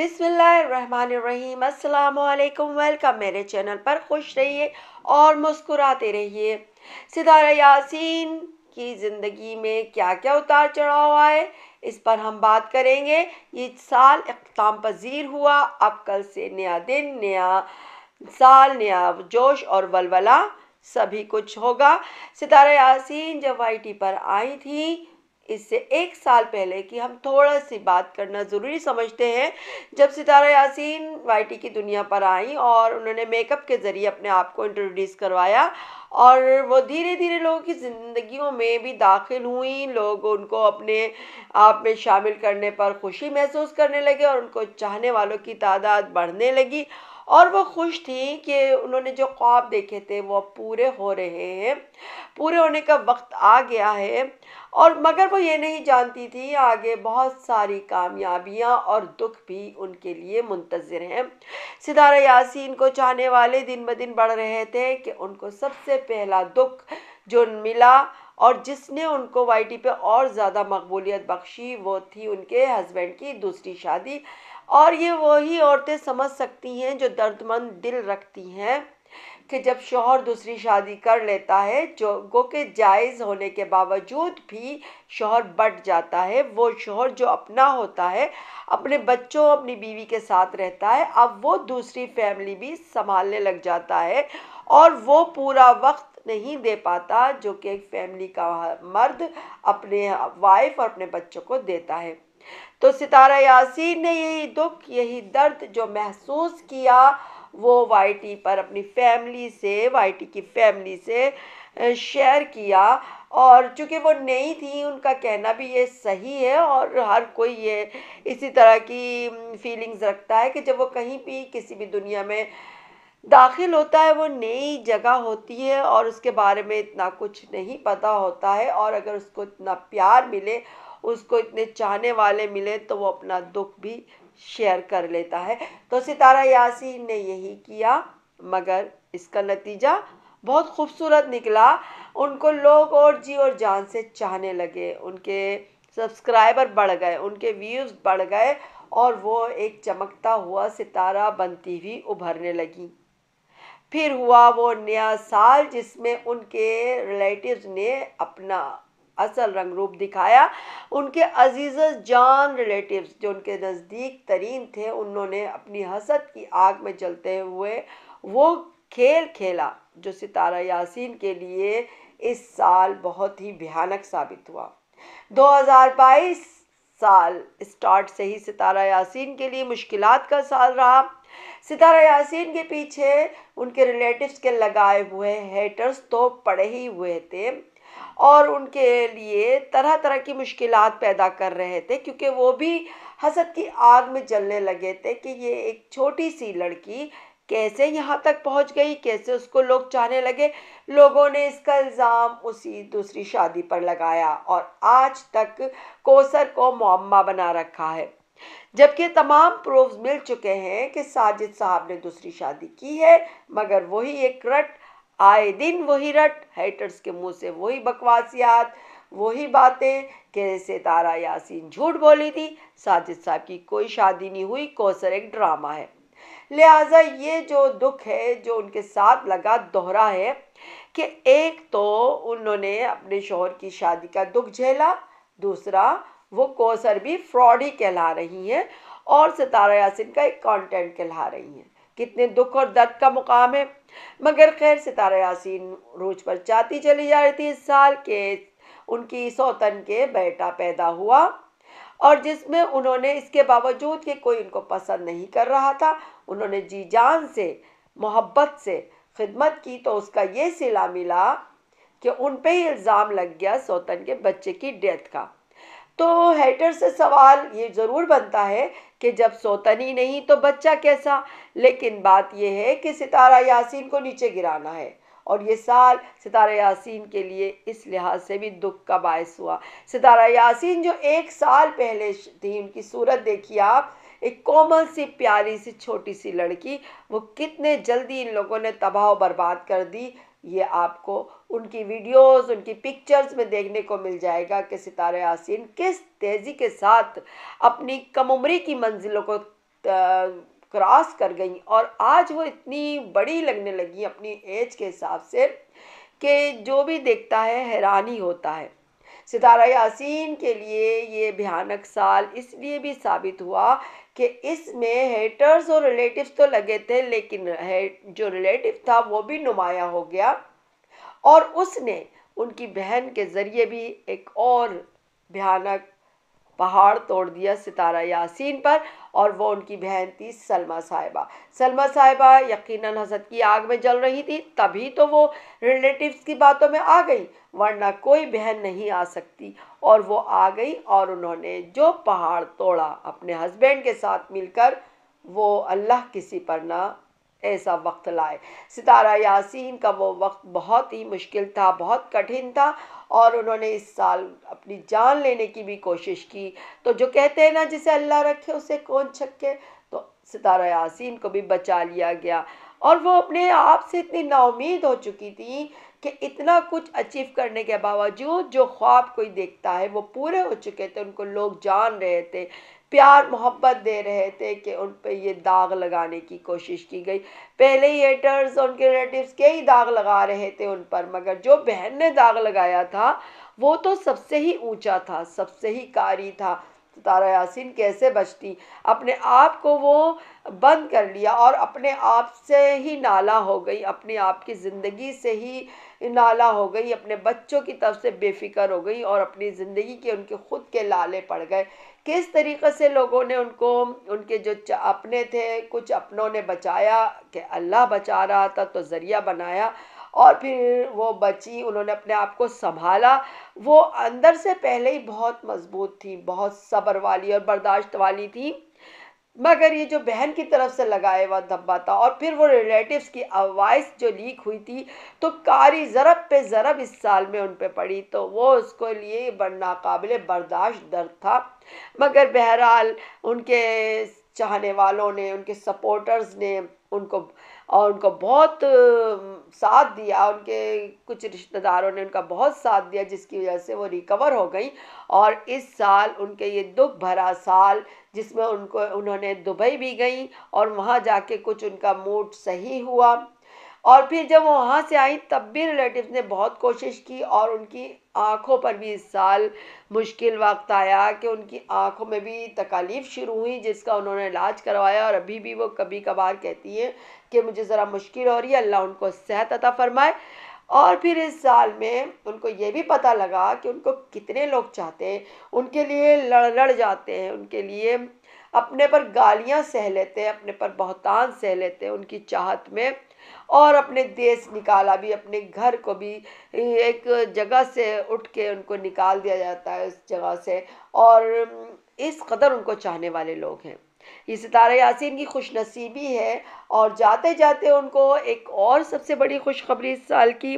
बिसमीम अल्लाम वेलकम मेरे चैनल पर खुश रहिए और मुस्कुराते रहिए सितारा यासीन की ज़िंदगी में क्या क्या उतार चढ़ाव आए इस पर हम बात करेंगे ये साल अख्ताम पजीर हुआ अब कल से नया दिन नया साल नया जोश और वलवला सभी कुछ होगा सितारा यासीन जब वाई टी पर आई थी इससे एक साल पहले की हम थोड़ा सी बात करना ज़रूरी समझते हैं जब सितारा यासीन वाई की दुनिया पर आई और उन्होंने मेकअप के ज़रिए अपने आप को इंट्रोड्यूस करवाया और वो धीरे धीरे लोगों की ज़िंदगियों में भी दाखिल हुई लोग उनको अपने आप में शामिल करने पर खुशी महसूस करने लगे और उनको चाहने वालों की तादाद बढ़ने लगी और वो खुश थी कि उन्होंने जो ख्वाब देखे थे वो पूरे हो रहे हैं पूरे होने का वक्त आ गया है और मगर वो ये नहीं जानती थी आगे बहुत सारी कामयाबियाँ और दुख भी उनके लिए मुंतज़र हैं सितारा यासीन को चाहने वाले दिन ब दिन बढ़ रहे थे कि उनको सबसे पहला दुख जो मिला और जिसने उनको वाई पे और ज़्यादा मकबूलियत बख्शी वो थी उनके हस्बैंड की दूसरी शादी और ये वही औरतें समझ सकती हैं जो दर्दमंद दिल रखती हैं कि जब शोहर दूसरी शादी कर लेता है जो गो के जायज़ होने के बावजूद भी शोहर बट जाता है वो शोहर जो अपना होता है अपने बच्चों अपनी बीवी के साथ रहता है अब वो दूसरी फैमिली भी संभालने लग जाता है और वो पूरा वक्त नहीं दे पाता जो कि एक फैमिली का मर्द अपने वाइफ और अपने बच्चों को देता है तो सितारा यासीन ने यही दुख यही दर्द जो महसूस किया वो वाइटी पर अपनी फैमिली से वाइटी की फैमिली से शेयर किया और चूँकि वो नई थी उनका कहना भी ये सही है और हर कोई ये इसी तरह की फीलिंग्स रखता है कि जब वो कहीं भी किसी भी दुनिया में दाखिल होता है वो नई जगह होती है और उसके बारे में इतना कुछ नहीं पता होता है और अगर उसको इतना प्यार मिले उसको इतने चाहने वाले मिले तो वो अपना दुख भी शेयर कर लेता है तो सितारा यासीन ने यही किया मगर इसका नतीजा बहुत खूबसूरत निकला उनको लोग और जी और जान से चाहने लगे उनके सब्सक्राइबर बढ़ गए उनके व्यूज़ बढ़ गए और वो एक चमकता हुआ सितारा बनती हुई उभरने लगी फिर हुआ वो नया साल जिसमें उनके रिलेटिव्स ने अपना असल रंग रूप दिखाया उनके अजीज़ जान रिलेटिव्स जो उनके नज़दीक तरीन थे उन्होंने अपनी हसद की आग में जलते हुए वो खेल खेला जो सितारा यासीन के लिए इस साल बहुत ही भयानक साबित हुआ 2022 साल स्टार्ट से ही सितारा यासीन के लिए मुश्किल का साल रहा सितारा यासीन के पीछे उनके रिलेटिव्स के लगाए हुए हेटर्स तो पड़े ही हुए थे और उनके लिए तरह तरह की मुश्किल पैदा कर रहे थे क्योंकि वो भी हसद की आग में जलने लगे थे कि ये एक छोटी सी लड़की कैसे यहाँ तक पहुँच गई कैसे उसको लोग चाहने लगे लोगों ने इसका इल्ज़ाम उसी दूसरी शादी पर लगाया और आज तक कोसर को मम्मा बना रखा है जबकि तमाम प्रूफ्स मिल चुके हैं कि साजिद साहब ने दूसरी शादी की है मगर वही एक रट आए दिन वही रट हेटर्स के मुंह से वही बकवासियात वही बातें कैसे तारा यासीन झूठ बोली थी साजिद साहब की कोई शादी नहीं हुई कौसर एक ड्रामा है लिहाजा ये जो दुख है जो उनके साथ लगा दोहरा है कि एक तो उन्होंने अपने शोहर की शादी का दुख झेला दूसरा वो कौसर भी फ्रॉड ही कहला रही हैं और सितारा यासिन का एक कंटेंट कहला रही हैं कितने दुख और दर्द का मुकाम है मगर खैर सितारा यासीन रोज पर चाहती चली जा रही थी इस साल के उनकी सौतन के बेटा पैदा हुआ और जिसमें उन्होंने इसके बावजूद कि कोई उनको पसंद नहीं कर रहा था उन्होंने जी जान से मोहब्बत से खिदमत की तो उसका ये सिला मिला कि उन पे ही इल्ज़ाम लग गया सौतन के बच्चे की डेथ का तो हेटर से सवाल ये ज़रूर बनता है कि जब सोतनी नहीं तो बच्चा कैसा लेकिन बात यह है कि सितारा यासीन को नीचे गिराना है और ये साल सितारा यासीन के लिए इस लिहाज से भी दुख का बायस हुआ सितारा यासीन जो एक साल पहले थी उनकी सूरत देखिए आप एक कोमल सी प्यारी सी छोटी सी लड़की वो कितने जल्दी इन लोगों ने तबाह बर्बाद कर दी ये आपको उनकी वीडियोस उनकी पिक्चर्स में देखने को मिल जाएगा कि सितारे आसिन किस तेज़ी के साथ अपनी कम उम्री की मंजिलों को क्रॉस कर गई और आज वो इतनी बड़ी लगने लगी अपनी एज के हिसाब से कि जो भी देखता है हैरानी होता है सितारा यासीन के लिए ये भयानक साल इसलिए भी साबित हुआ कि इसमें हेटर्स और रिलेटिव्स तो लगे थे लेकिन जो रिलेटिव था वो भी नुमाया हो गया और उसने उनकी बहन के ज़रिए भी एक और भयानक पहाड़ तोड़ दिया सितारा यासीन पर और वो उनकी बहन थी सलमा साहिबा सलमा साहिबा यकीनन हसद की आग में जल रही थी तभी तो वो रिलेटिव्स की बातों में आ गई वरना कोई बहन नहीं आ सकती और वो आ गई और उन्होंने जो पहाड़ तोड़ा अपने हस्बैंड के साथ मिलकर वो अल्लाह किसी पर ना ऐसा वक्त लाए सितारा यासीन का वो वक्त बहुत ही मुश्किल था बहुत कठिन था और उन्होंने इस साल अपनी जान लेने की भी कोशिश की तो जो कहते हैं ना जिसे अल्लाह रखे उसे कौन छक्के तो सितारा यासीन को भी बचा लिया गया और वो अपने आप से इतनी नाउमीद हो चुकी थी कि इतना कुछ अचीव करने के बावजूद जो ख्वाब कोई देखता है वो पूरे हो चुके थे उनको लोग जान रहे थे प्यार मोहब्बत दे रहे थे कि उन पर ये दाग लगाने की कोशिश की गई पहले ही एटर्स उनके रिलेटिव्स कई दाग लगा रहे थे उन पर मगर जो बहन ने दाग लगाया था वो तो सबसे ही ऊंचा था सबसे ही कारी था तो तारा यासिन कैसे बचती अपने आप को वो बंद कर लिया और अपने आप से ही नाला हो गई अपने आप की ज़िंदगी से ही नाला हो गई अपने बच्चों की तरफ से बेफिक्र हो गई और अपनी ज़िंदगी के उनके खुद के लाले पड़ गए किस तरीक़े से लोगों ने उनको उनके जो अपने थे कुछ अपनों ने बचाया कि अल्लाह बचा रहा था तो ज़रिया बनाया और फिर वो बची उन्होंने अपने आप को संभाला वो अंदर से पहले ही बहुत मजबूत थी बहुत सब्र वाली और बर्दाश्त वाली थी मगर ये जो बहन की तरफ से लगाया हुआ धब्बा था और फिर वो रिलेटिव्स की आवाज़ जो लीक हुई थी तो कारी ज़रब पे ज़रब इस साल में उन पर पड़ी तो वो उसको लिए नाकाबिल बर्दाश्त दर्द था मगर बहरहाल उनके चाहने वालों ने उनके सपोर्टर्स ने उनको और उनको बहुत साथ दिया उनके कुछ रिश्तेदारों ने उनका बहुत साथ दिया जिसकी वजह से वो रिकवर हो गई और इस साल उनके ये दुख भरा साल जिसमें उनको उन्होंने दुबई भी गई और वहाँ जाके कुछ उनका मूड सही हुआ और फिर जब वो वहाँ से आई तब भी रिलेटिव्स ने बहुत कोशिश की और उनकी आँखों पर भी इस साल मुश्किल वक्त आया कि उनकी आँखों में भी तकालीफ शुरू हुई जिसका उन्होंने इलाज करवाया और अभी भी वो कभी कभार कहती हैं कि मुझे ज़रा मुश्किल हो रही है अल्लाह उनको सेहत अता फरमाए और फिर इस साल में उनको ये भी पता लगा कि उनको कितने लोग चाहते हैं उनके लिए लड़ लड़ जाते हैं उनके लिए अपने पर गालियाँ सह लेते हैं अपने पर बहुतान सह लेते हैं उनकी चाहत में और अपने देश निकाला भी अपने घर को भी एक जगह से उठ के उनको निकाल दिया जाता है उस जगह से और इस कदर उनको चाहने वाले लोग हैं ये सितारा यासीन की खुश नसीबी है और जाते जाते उनको एक और सबसे बड़ी खुशखबरी इस साल की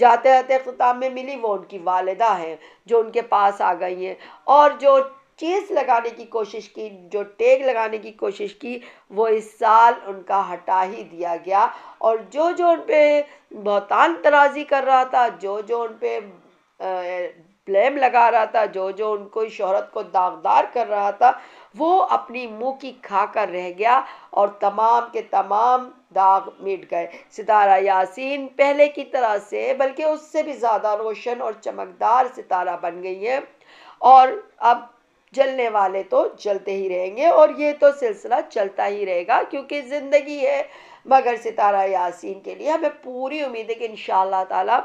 जाते जाते अख्ताम में मिली वो उनकी वालदा हैं जो उनके पास आ गई हैं और जो चीज़ लगाने की कोशिश की जो टैग लगाने की कोशिश की वो इस साल उनका हटा ही दिया गया और जो जो उन पर बहुतान तराजी कर रहा था जो जो उन पर ब्लेम लगा रहा था जो जो उनको शहरत को दागदार कर रहा था वो अपनी मुंह की खा कर रह गया और तमाम के तमाम दाग मिट गए सितारा यासीन पहले की तरह से बल्कि उससे भी ज़्यादा रोशन और चमकदार सितारा बन गई है और अब जलने वाले तो जलते ही रहेंगे और ये तो सिलसिला चलता ही रहेगा क्योंकि ज़िंदगी है मगर सितारा यासीन के लिए हमें पूरी उम्मीद है कि इन ताला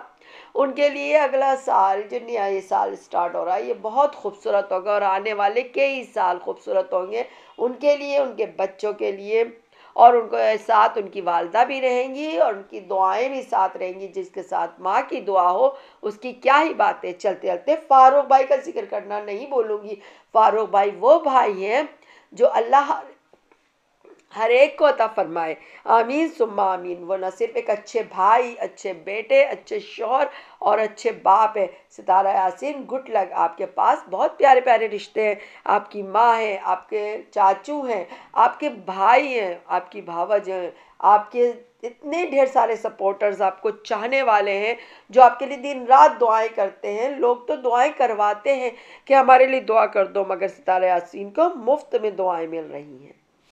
उनके लिए अगला साल जो नया ये साल स्टार्ट हो रहा है ये बहुत खूबसूरत होगा और आने वाले कई साल खूबसूरत होंगे उनके लिए उनके बच्चों के लिए और उनको साथ उनकी वालदा भी रहेंगी और उनकी दुआएं भी साथ रहेंगी जिसके साथ माँ की दुआ हो उसकी क्या ही बातें चलते चलते फ़ारूक भाई का जिक्र करना नहीं बोलूँगी फ़ारूक भाई वो भाई हैं जो अल्लाह हर एक को अता फरमाए आमीन सुम्मा आमीन वो न सिर्फ एक अच्छे भाई अच्छे बेटे अच्छे शोहर और अच्छे बाप है सितारा यासिन गुड लग आपके पास बहुत प्यारे प्यारे रिश्ते हैं आपकी माँ है आपके चाचू हैं आपके भाई हैं आपकी भावज हैं आपके इतने ढेर सारे सपोर्टर्स आपको चाहने वाले हैं जो आपके लिए दिन रात दुआएं करते हैं लोग तो दुआएं करवाते हैं कि हमारे लिए दुआ कर दो मगर सितारा यासीन को मुफ्त में दुआएं मिल रही हैं